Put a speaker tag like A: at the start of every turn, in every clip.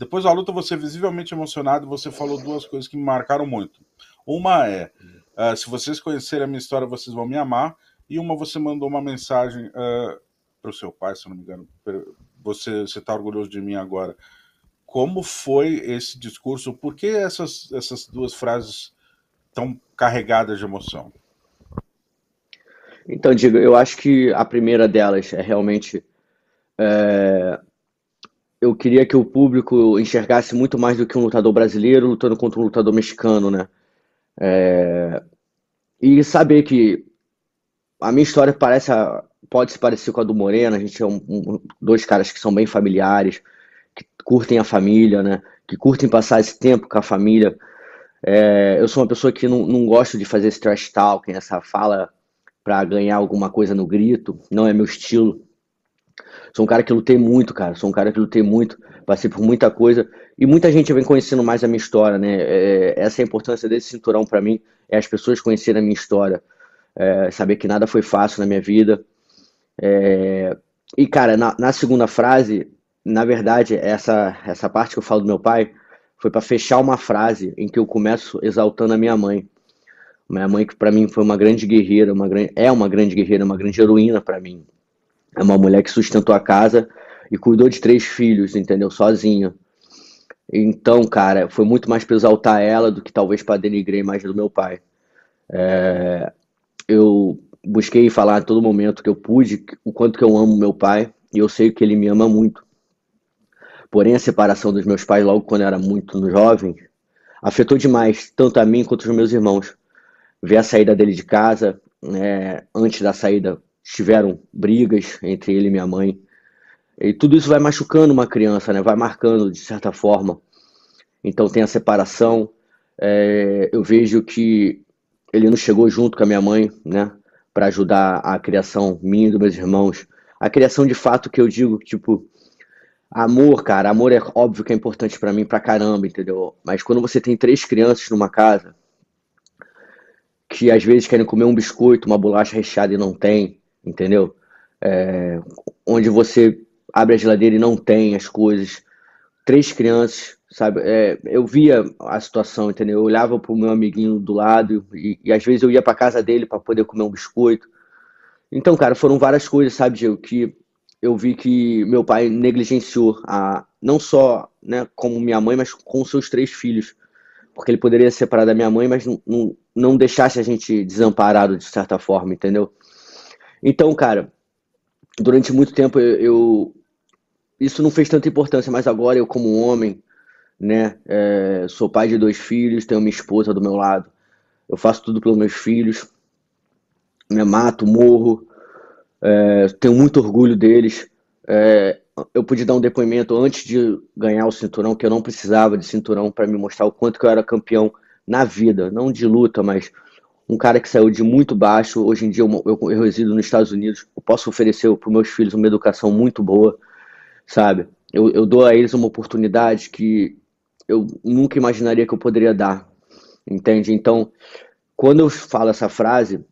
A: Depois da luta, você é visivelmente emocionado, você falou duas coisas que me marcaram muito. Uma é, uh, se vocês conhecerem a minha história, vocês vão me amar. E uma, você mandou uma mensagem uh, eh, para o seu pai, se não me engano. Você está orgulhoso de mim agora. Como foi esse discurso? Por que essas, essas duas frases tão carregadas de emoção? Então, Diego, eu acho que a primeira delas é realmente é, eu queria que o público enxergasse muito mais do que um lutador brasileiro lutando contra um lutador mexicano, né? É... E saber que a minha história parece pode se parecer com a do Moreno, a gente é um, um, dois caras que são bem familiares, que curtem a família, né? Que curtem passar esse tempo com a família. É... Eu sou uma pessoa que não, não gosto de fazer esse trash talking, essa fala para ganhar alguma coisa no grito, não é meu estilo. Sou um cara que lutei muito, cara. Sou um cara que lutei muito, passei por muita coisa. E muita gente vem conhecendo mais a minha história, né? É, essa é a importância desse cinturão para mim, é as pessoas conhecerem a minha história. É, saber que nada foi fácil na minha vida. É, e, cara, na, na, segunda frase, na verdade, essa, essa parte que eu falo do meu pai foi para fechar uma frase em que eu começo exaltando a minha mãe. Minha mãe, que para mim foi uma grande guerreira, uma, é uma grande guerreira, uma grande heroína para mim. É uma mulher que sustentou a casa e cuidou de três filhos, entendeu? Sozinha. Então, cara, foi muito mais pra exaltar ela do que talvez pra denigrar a imagem do meu pai. É, eu busquei falar a todo momento que eu pude o quanto que eu amo meu pai e eu sei que ele me ama muito. Porém, a separação dos meus pais logo quando eu era muito jovem afetou demais tanto a mim quanto os meus irmãos. Ver a saída dele de casa, é, antes da saída tiveram brigas entre ele e minha mãe. E tudo isso vai machucando uma criança, né? Vai marcando de certa forma. Então tem a separação. É, eu vejo que ele não chegou junto com a minha mãe, né? Para ajudar a criação minha e dos meus irmãos. A criação de fato que eu digo, tipo, amor, cara. Amor é óbvio que é importante para mim pra caramba, entendeu? Mas quando você tem três crianças numa casa que às vezes querem comer um biscoito, uma bolacha recheada e não tem, entendeu? É, onde você abre a geladeira e não tem as coisas. Três crianças, sabe? É, eu via a situação, entendeu? Eu olhava pro meu amiguinho do lado e, e às vezes eu ia pra casa dele para poder comer um biscoito. Então, cara, foram várias coisas, sabe, Diego, que eu vi que meu pai negligenciou a não só, né, como minha mãe, mas com seus três filhos. Porque ele poderia separar da minha mãe, mas não, não, não deixasse a gente desamparado de certa forma, entendeu? Então, cara, durante muito tempo eu, eu, isso não fez tanta importância, mas agora eu como homem, né, é, sou pai de dois filhos, tenho minha esposa do meu lado, eu faço tudo pelos meus filhos, né, mato, morro, é, tenho muito orgulho deles. É, eu pude dar um depoimento antes de ganhar o cinturão, que eu não precisava de cinturão para me mostrar o quanto que eu era campeão na vida, não de luta, mas um cara que saiu de muito baixo. Hoje em dia eu, eu, eu resido nos Estados Unidos, eu posso oferecer para meus filhos uma educação muito boa, sabe? Eu, eu dou a eles uma oportunidade que eu nunca imaginaria que eu poderia dar, entende? Então, quando eu falo essa frase,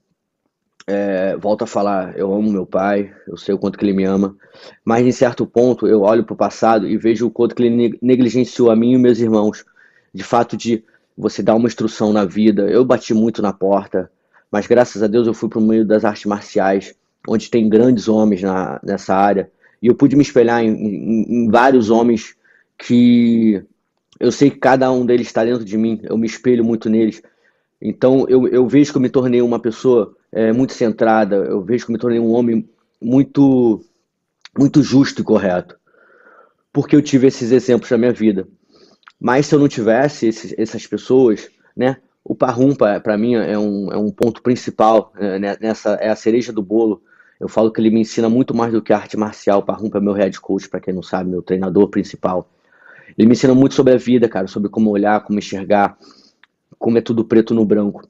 A: é, volto a falar, eu amo meu pai, eu sei o quanto que ele me ama, mas em certo ponto eu olho para o passado e vejo o quanto que ele negligenciou a mim e meus irmãos, de fato de você dá uma instrução na vida. Eu bati muito na porta, mas graças a Deus eu fui para o meio das artes marciais, onde tem grandes homens na, nessa área. E eu pude me espelhar em, em, em vários homens que eu sei que cada um deles está dentro de mim, eu me espelho muito neles. Então eu, eu vejo que eu me tornei uma pessoa é, muito centrada, eu vejo que eu me tornei um homem muito, muito justo e correto. Porque eu tive esses exemplos na minha vida. Mas se eu não tivesse esses, essas pessoas, né? O Parrum, para mim, é um, é um ponto principal, é, né, nessa, é a cereja do bolo. Eu falo que ele me ensina muito mais do que arte marcial. O Parrum é meu head coach, para quem não sabe, meu treinador principal. Ele me ensina muito sobre a vida, cara, sobre como olhar, como enxergar, como é tudo preto no branco.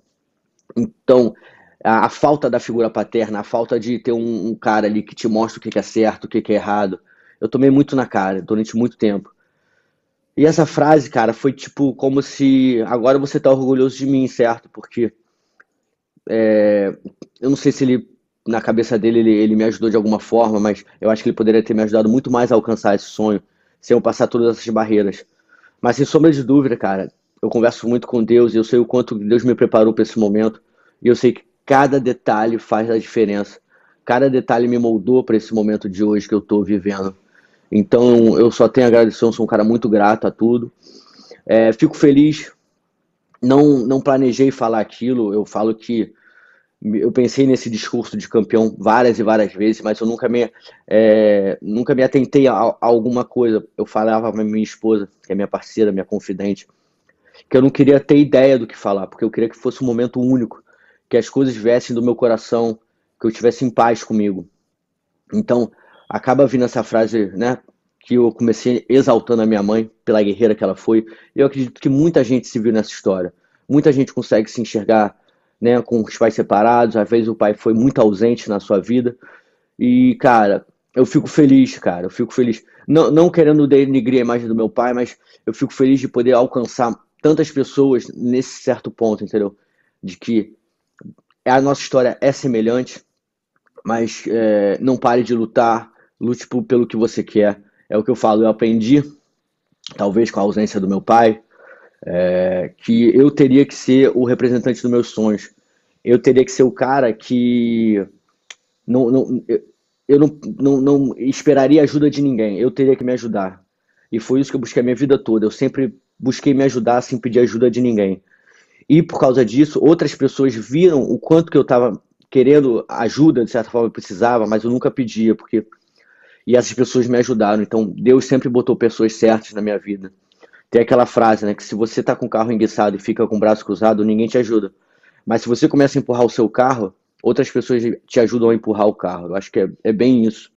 A: Então, a, a falta da figura paterna, a falta de ter um, um cara ali que te mostra o que, que é certo, o que, que é errado, eu tomei muito na cara durante muito tempo. E essa frase, cara, foi tipo como se agora você tá orgulhoso de mim, certo? Porque é, eu não sei se ele, na cabeça dele, ele, ele me ajudou de alguma forma, mas eu acho que ele poderia ter me ajudado muito mais a alcançar esse sonho, sem eu passar todas essas barreiras. Mas sem sombra de dúvida, cara, eu converso muito com Deus e eu sei o quanto Deus me preparou para esse momento. E eu sei que cada detalhe faz a diferença. Cada detalhe me moldou para esse momento de hoje que eu tô vivendo. Então eu só tenho a agradecer, eu sou um cara muito grato a tudo. É, fico feliz, não, não planejei falar aquilo, eu falo que eu pensei nesse discurso de campeão várias e várias vezes, mas eu nunca me, é, nunca me atentei a, a, alguma coisa. Eu falava para minha esposa, que é minha parceira, minha confidente, que eu não queria ter ideia do que falar, porque eu queria que fosse um momento único, que as coisas viessem do meu coração, que eu estivesse em paz comigo. Então, acaba vindo essa frase, né? Que eu comecei exaltando a minha mãe pela guerreira que ela foi. Eu acredito que muita gente se viu nessa história. Muita gente consegue se enxergar né, com os pais separados. Às vezes o pai foi muito ausente na sua vida. E, cara, eu fico feliz, cara. Eu fico feliz. Não, não querendo denigrir a imagem do meu pai, mas eu fico feliz de poder alcançar tantas pessoas nesse certo ponto, entendeu? De que a nossa história é semelhante, mas é, não pare de lutar, Lute tipo, pelo que você quer. É o que eu falo, eu aprendi, talvez com a ausência do meu pai, é, que eu teria que ser o representante dos meus sonhos. Eu teria que ser o cara que. Não, não, eu não, não, não esperaria ajuda de ninguém, eu teria que me ajudar. E foi isso que eu busquei a minha vida toda. Eu sempre busquei me ajudar sem pedir ajuda de ninguém. E por causa disso, outras pessoas viram o quanto que eu estava querendo ajuda, de certa forma eu precisava, mas eu nunca pedia, porque e essas pessoas me ajudaram. Então, Deus sempre botou pessoas certas na minha vida. Tem aquela frase, né? Que se você tá com o carro enguiçado e fica com o braço cruzado, ninguém te ajuda. Mas se você começa a empurrar o seu carro, outras pessoas te ajudam a empurrar o carro. Eu acho que é, é bem isso.